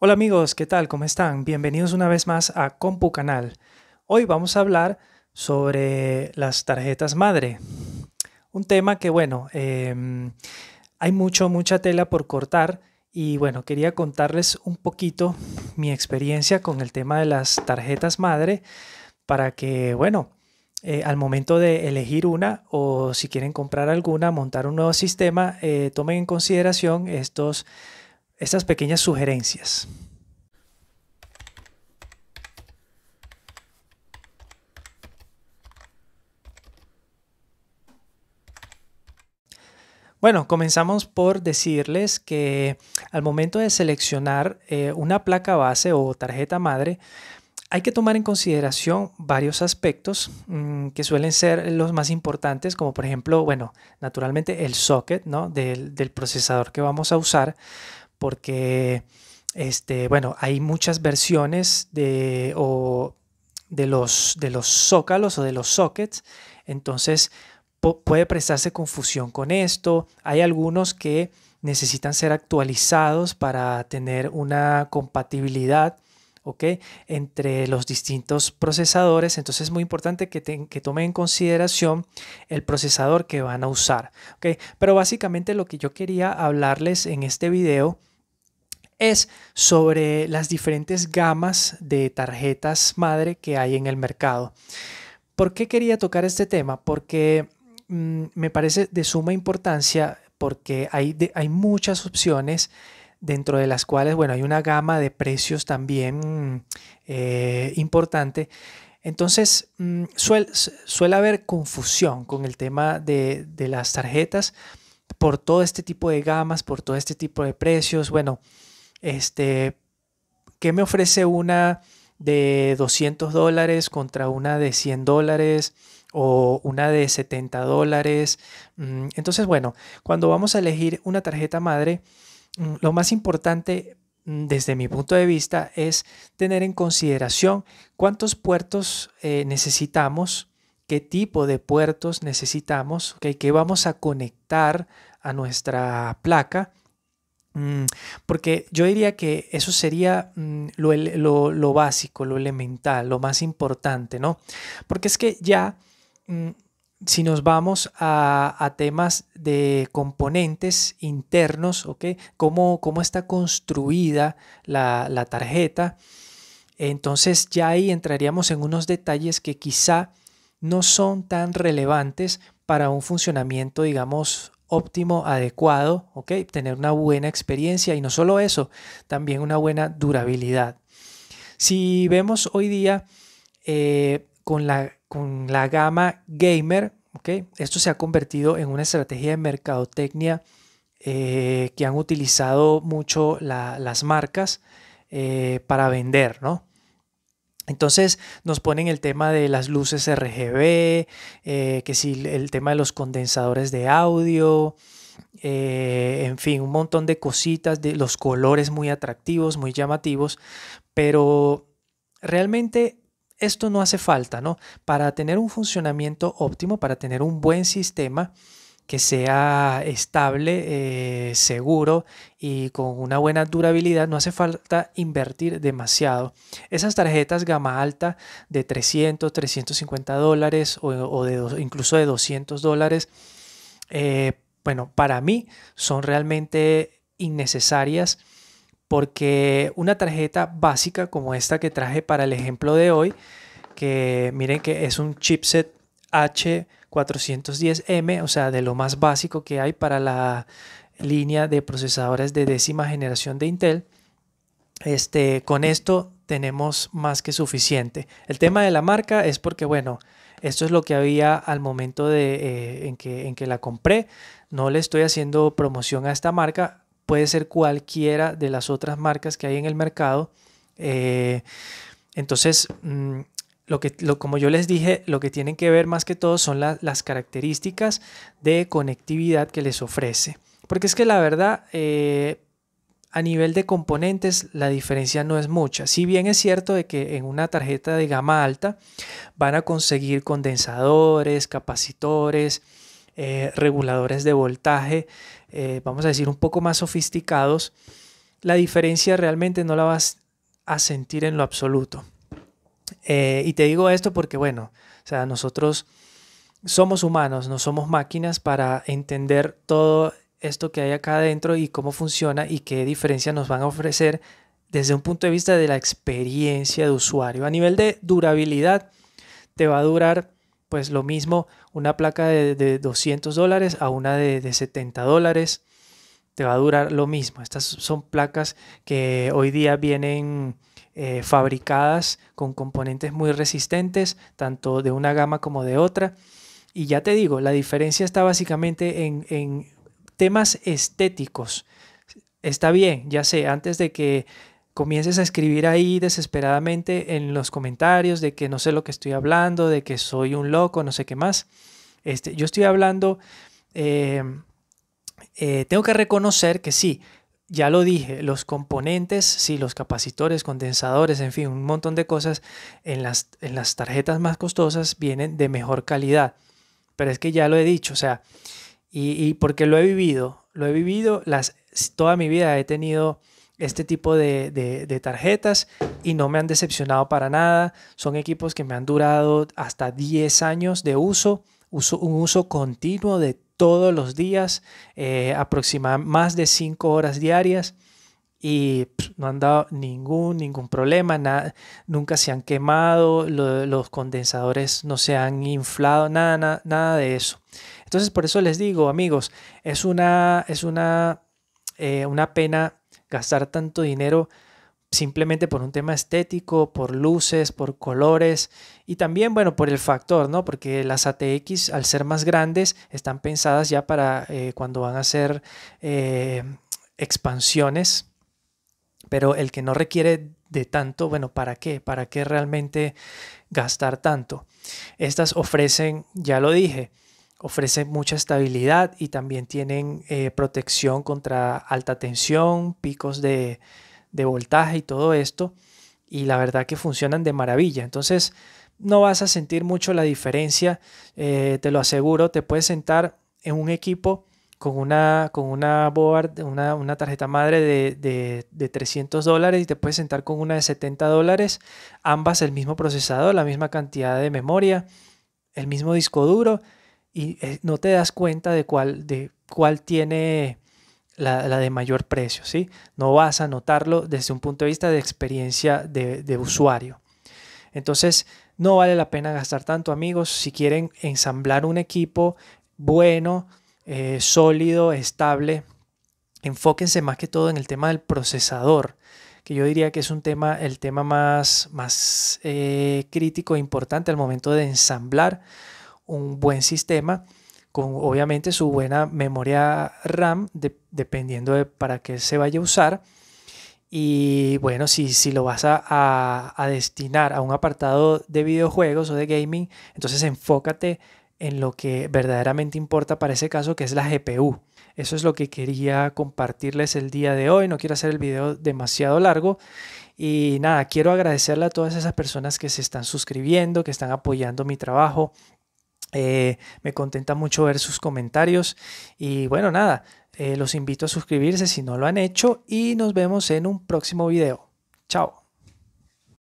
Hola amigos, ¿qué tal? ¿Cómo están? Bienvenidos una vez más a Compu Canal. Hoy vamos a hablar sobre las tarjetas madre. Un tema que, bueno, em, hay mucho, mucha tela por cortar y, bueno, quería contarles un poquito mi experiencia con el tema de las tarjetas madre para que, bueno, eh, al momento de elegir una o si quieren comprar alguna, montar un nuevo sistema, eh, tomen en consideración estos estas pequeñas sugerencias. Bueno, comenzamos por decirles que al momento de seleccionar eh, una placa base o tarjeta madre, hay que tomar en consideración varios aspectos mm, que suelen ser los más importantes, como por ejemplo, bueno, naturalmente el socket del procesador que vamos a usar, porque este, bueno, hay muchas versiones de, los, zócalos o de los sockets, entonces puede prestarse confusión con esto. Hay algunos que necesitan ser actualizados para tener una compatibilidad entre los distintos procesadores. Entonces es muy importante que, tomen en consideración el procesador que van a usar. Pero básicamente lo que yo quería hablarles en este video es sobre las diferentes gamas de tarjetas madre que hay en el mercado. ¿Por qué quería tocar este tema? Porque mm, me parece de suma importancia porque hay, muchas opciones dentro de las cuales, bueno, hay una gama de precios también mm, eh, importante. Entonces, mm, suele haber confusión con el tema de, de las tarjetas por todo este tipo de gamas, por todo este tipo de precios. Bueno, este, ¿qué me ofrece una de 200 dólares contra una de 100 dólares o una de 70 dólares? Mm, entonces, bueno, cuando vamos a elegir una tarjeta madre, mm, lo más importante mm, desde mi punto de vista es tener en consideración cuántos puertos eh, necesitamos, qué tipo de puertos necesitamos, que qué vamos a conectar a nuestra placa Mm, porque yo diría que eso sería mm, lo, básico, lo elemental, lo más importante, ¿no? Porque es que ya, mm, si nos vamos a, temas de componentes internos, ¿ok? ¿Cómo, cómo está construida la, la tarjeta? Entonces ya ahí entraríamos en unos detalles que quizá no son tan relevantes para un funcionamiento, digamos, óptimo, adecuado, ¿ok? Tener una buena experiencia y no solo eso, también una buena durabilidad. Si vemos hoy día eh, con, la, con la gama gamer, ¿ok? Esto se ha convertido en una estrategia de mercadotecnia eh, que han utilizado mucho las marcas eh, para vender, ¿no? Entonces nos ponen el tema de las luces RGB, eh, que si el tema de los condensadores de audio, eh, en fin, un montón de cositas, de los colores muy atractivos, muy llamativos, pero realmente esto no hace falta, ¿no? Para tener un funcionamiento óptimo, para tener un buen sistema, que sea estable, eh, seguro y con una buena durabilidad, no hace falta invertir demasiado. Esas tarjetas gama alta de 300, 350 dólares o, incluso de 200 dólares, eh, bueno, para mí son realmente innecesarias porque una tarjeta básica como esta que traje para el ejemplo de hoy, que miren que es un chipset H410M, o sea, de lo más básico que hay para la línea de procesadores de décima generación de Intel. Este, con esto tenemos más que suficiente. El tema de la marca es porque, bueno, esto es lo que había al momento de, eh, en, que, en que la compré. No le estoy haciendo promoción a esta marca. Puede ser cualquiera de las otras marcas que hay en el mercado. Eh, entonces, mm, lo que, como yo les dije, lo que tienen que ver más que todo son las características de conectividad que les ofrece. Porque es que la verdad, eh, a nivel de componentes, la diferencia no es mucha. Si bien es cierto de que en una tarjeta de gama alta van a conseguir condensadores, capacitores, eh, reguladores de voltaje, eh, vamos a decir, un poco más sofisticados, la diferencia realmente no la vas a sentir en lo absoluto. Eh, y te digo esto porque, bueno, o sea, nosotros somos humanos, no somos máquinas para entender todo esto que hay acá adentro y cómo funciona y qué diferencia nos van a ofrecer desde un punto de vista de la experiencia de usuario. A nivel de durabilidad, te va a durar pues lo mismo una placa de, 200 dólares a una de, de 70 dólares. Te va a durar lo mismo. Estas son placas que hoy día vienen eh, fabricadas con componentes muy resistentes, tanto de una gama como de otra. Y ya te digo, la diferencia está básicamente en, temas estéticos. Está bien, ya sé, antes de que comiences a escribir ahí desesperadamente en los comentarios de que no sé lo que estoy hablando, de que soy un loco, no sé qué más. Este, yo estoy hablando, eh, eh, tengo que reconocer que sí, ya lo dije, los componentes, sí, los capacitores, condensadores, en fin, un montón de cosas en las, las tarjetas más costosas vienen de mejor calidad. Pero es que ya lo he dicho, o sea, y, y porque lo he vivido, lo he vivido, las, toda mi vida he tenido este tipo de, tarjetas y no me han decepcionado para nada. Son equipos que me han durado hasta 10 años de uso, uso un uso continuo de todos los días, eh, aproximadamente más de cinco horas diarias y no han dado ningún, ningún problema, nada, nunca se han quemado, los condensadores no se han inflado, nada, nada, de eso. Entonces, por eso les digo, amigos, es una, es una, eh, una pena gastar tanto dinero simplemente por un tema estético, por luces, por colores y también, bueno, por el factor, ¿no? Porque las ATX, al ser más grandes, están pensadas ya para eh, cuando van a ser eh, expansiones, pero el que no requiere de tanto, bueno, ¿para qué? ¿Para qué realmente gastar tanto? Estas ofrecen, ya lo dije, ofrecen mucha estabilidad y también tienen eh, protección contra alta tensión, picos de de voltaje y todo esto, y la verdad que funcionan de maravilla. Entonces, no vas a sentir mucho la diferencia, eh, te lo aseguro, te puedes sentar en un equipo con una, con una board, una, una tarjeta madre de, de, de 300 dólares y te puedes sentar con una de 70 dólares, ambas el mismo procesador, la misma cantidad de memoria, el mismo disco duro y eh, no te das cuenta de cuál, de cuál tiene la, de mayor precio, ¿sí? No vas a notarlo desde un punto de vista de experiencia de, usuario. Entonces, no vale la pena gastar tanto, amigos. Si quieren ensamblar un equipo bueno, eh, sólido, estable, enfóquense más que todo en el tema del procesador, que yo diría que es un tema, el tema más, más eh, crítico e importante al momento de ensamblar un buen sistema con obviamente su buena memoria RAM, dependiendo de para qué se vaya a usar. Y bueno, si, si lo vas a, destinar a un apartado de videojuegos o de gaming, entonces enfócate en lo que verdaderamente importa para ese caso, que es la GPU. Eso es lo que quería compartirles el día de hoy. No quiero hacer el video demasiado largo. Y nada, quiero agradecerle a todas esas personas que se están suscribiendo, que están apoyando mi trabajo, eh, me contenta mucho ver sus comentarios y bueno, nada, eh, los invito a suscribirse si no lo han hecho y nos vemos en un próximo video. Chao.